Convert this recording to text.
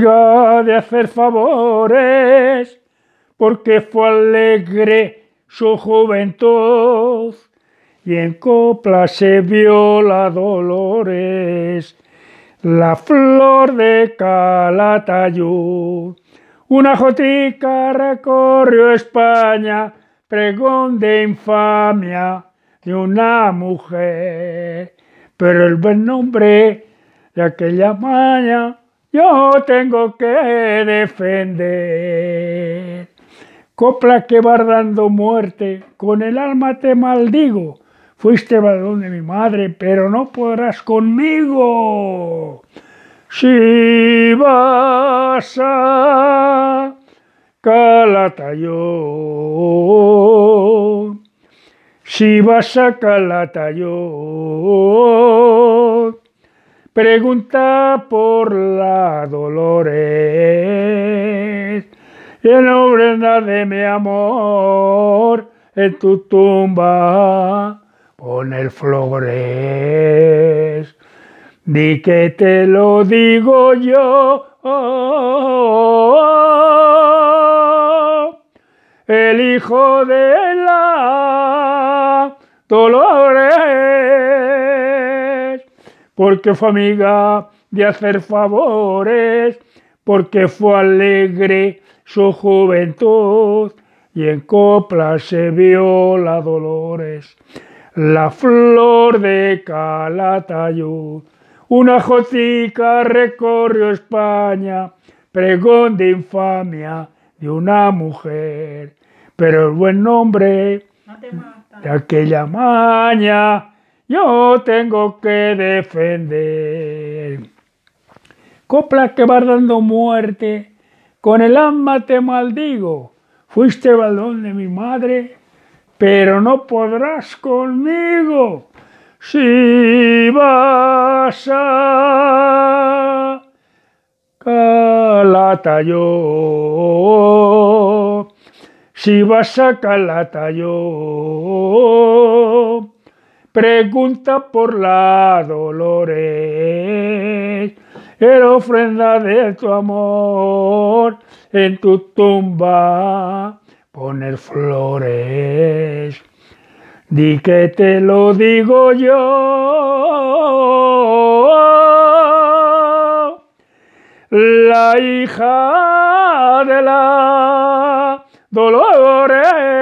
de hacer favores, porque fue alegre su juventud, y en copla se vio la dolores, la flor de Calatayud. Una jotica recorrió España, pregón de infamia de una mujer, pero el buen nombre de aquella maña yo tengo que defender. Copla que va dando muerte, con el alma te maldigo. Fuiste balón de mi madre, pero no podrás conmigo. Si vas a Calatayón, si vas a Calatayón, Pregunta por la Dolores. El nombre de mi amor en tu tumba poner flores. Di que te lo digo yo. El hijo de la Dolores porque fue amiga de hacer favores, porque fue alegre su juventud y en copla se vio la Dolores, la flor de Calatayud. Una jocica recorrió España, pregón de infamia de una mujer, pero el buen nombre de aquella maña yo tengo que defender. copla que vas dando muerte, con el alma te maldigo, fuiste balón de mi madre, pero no podrás conmigo si vas a yo si vas a yo Pregunta por la Dolores, era ofrenda de tu amor en tu tumba poner flores. Di que te lo digo yo. La hija de la Dolores